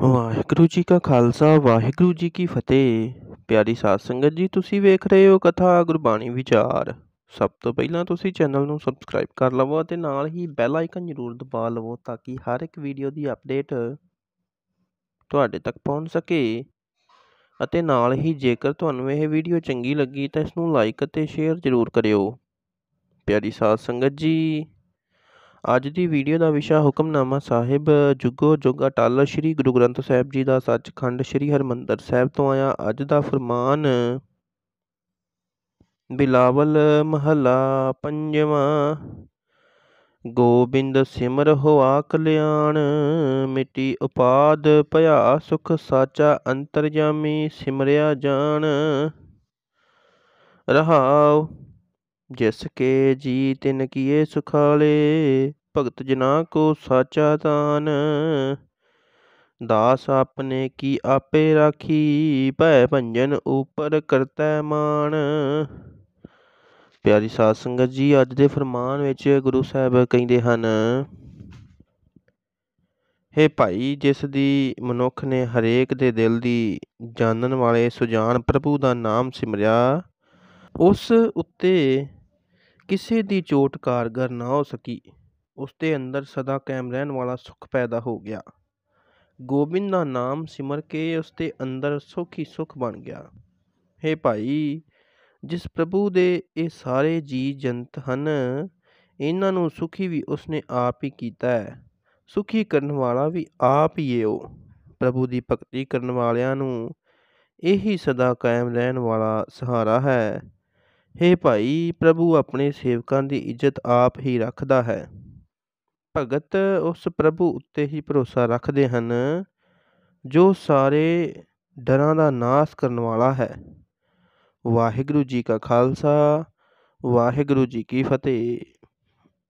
ਵਾਹਿਗੁਰੂ ਜੀ ਕਾ ਖਾਲਸਾ ਵਾਹਿਗੁਰੂ ਜੀ ਕੀ ਫਤਿਹ ਪਿਆਰੀ ਸਾਧ ਸੰਗਤ ਜੀ ਤੁਸੀਂ ਵੇਖ ਰਹੇ ਹੋ ਕਥਾ ਗੁਰਬਾਣੀ ਵਿਚਾਰ ਸਭ ਤੋਂ ਪਹਿਲਾਂ ਤੁਸੀਂ ਚੈਨਲ ਨੂੰ ਸਬਸਕ੍ਰਾਈਬ ਕਰ ਲਵੋ ਅਤੇ ਨਾਲ ਹੀ ਬੈਲ ਆਈਕਨ ਜ਼ਰੂਰ ਦਬਾ ਲਵੋ ਤਾਂ ਕਿ ਹਰ ਇੱਕ ਵੀਡੀਓ ਦੀ ਅਪਡੇਟ ਤੁਹਾਡੇ ਤੱਕ ਪਹੁੰਚ ਸਕੇ ਅਤੇ ਨਾਲ ਹੀ ਜੇਕਰ ਤੁਹਾਨੂੰ ਇਹ ਵੀਡੀਓ ਚੰਗੀ ਲੱਗੀ ਤਾਂ ਇਸ ਨੂੰ ਲਾਈਕ ਅਤੇ ਸ਼ੇਅਰ ਜ਼ਰੂਰ ਕਰਿਓ ਪਿਆਰੀ ਸਾਧ ਸੰਗਤ ਜੀ ਅੱਜ ਦੀ ਵੀਡੀਓ ਦਾ ਵਿਸ਼ਾ ਹੁਕਮਨਾਮਾ ਸਾਹਿਬ ਜੁਗੋ ਜੁਗ ਅਟਲ ਸ੍ਰੀ ਗੁਰੂ ਗ੍ਰੰਥ ਸਾਹਿਬ ਜੀ ਦਾ ਸੱਚਖੰਡ ਸ੍ਰੀ ਹਰਮੰਦਰ ਸਾਹਿਬ ਤੋਂ ਆਇਆ ਅੱਜ ਦਾ ਫਰਮਾਨ ਬਿਲਾਵਲ ਮਹਲਾ ਪੰਜਵਾਂ ਗੋਬਿੰਦ ਸਿਮਰ ਹੋਆ ਕਲਿਆਣ ਮਿਟੀ ਉਪਾਦ ਭਇਆ ਸੁਖ ਸਾਚਾ ਅੰਤਰਜਾਮੀ ਸਿਮਰਿਆ ਜਾਣ ਰਹਾਉ ਜਿਸ ਕੇ ਜੀ ਤਿਨ ਕੀਏ ਸੁਖਾਲੇ ਭਗਤ ਜਨਾ ਕੋ ਸਾਚਾ ਤਾਨ ਦਾਸ ਆਪਣੇ ਕੀ ਆਪੇ ਰਾਖੀ ਭੈ ਭੰਜਨ ਉਪਰ ਕਰਤਾ ਮਾਨ ਪਿਆਰੀ ਸਾਧ ਸੰਗਤ ਜੀ ਅੱਜ ਦੇ ਫਰਮਾਨ ਵਿੱਚ ਗੁਰੂ ਸਾਹਿਬ ਕਹਿੰਦੇ ਹਨ ਹੇ ਭਾਈ ਜਿਸ ਦੀ ਮਨੁੱਖ ਨੇ ਹਰੇਕ ਦੇ ਦਿਲ ਦੀ ਜਾਣਨ ਵਾਲੇ ਸੁਜਾਨ ਪ੍ਰਭੂ ਦਾ ਨਾਮ ਸਿਮਰਿਆ ਉਸ ਉੱਤੇ ਕਿਸੇ ਦੀ ਚੋਟ ਕਾਰਗਰ ਨਾ ਹੋ ਸਕੀ ਉਸ ਦੇ ਅੰਦਰ ਸਦਾ ਕਾਇਮ ਰਹਿਣ ਵਾਲਾ ਸੁਖ ਪੈਦਾ ਹੋ ਗਿਆ ਗੋਬਿੰਦ ਦਾ ਨਾਮ ਸਿਮਰ ਕੇ ਉਸ ਦੇ ਅੰਦਰ ਸੁਖੀ ਸੁਖ ਬਣ ਗਿਆ हे ਭਾਈ ਜਿਸ ਪ੍ਰਭੂ ਦੇ ਇਹ ਸਾਰੇ ਜੀ ਜੰਤ ਹਨ ਇਹਨਾਂ ਨੂੰ ਸੁਖੀ ਵੀ ਉਸਨੇ ਆਪ ਹੀ ਕੀਤਾ ਹੈ ਸੁਖੀ ਕਰਨ ਵਾਲਾ ਵੀ ਆਪ ਹੀ ਹੈ ਉਹ ਪ੍ਰਭੂ ਦੀ ਭਗਤੀ ਕਰਨ ਵਾਲਿਆਂ ਨੂੰ ਇਹੀ ਸਦਾ ਕਾਇਮ ਰਹਿਣ ਵਾਲਾ ਸਹਾਰਾ ਹੈ हे ਭਾਈ ਪ੍ਰਭੂ ਆਪਣੇ ਸੇਵਕਾਂ ਦੀ ਇੱਜ਼ਤ ਆਪ ਹੀ ਰੱਖਦਾ ਹੈ ਭਗਤ ਉਸ ਪ੍ਰਭੂ ਉੱਤੇ ਹੀ ਭਰੋਸਾ ਰੱਖਦੇ ਹਨ ਜੋ ਸਾਰੇ ਡਰਾਂ ਦਾ ਨਾਸ ਕਰਨ ਵਾਲਾ ਹੈ ਵਾਹਿਗੁਰੂ ਜੀ ਕਾ ਖਾਲਸਾ ਵਾਹਿਗੁਰੂ ਜੀ ਕੀ ਫਤਿਹ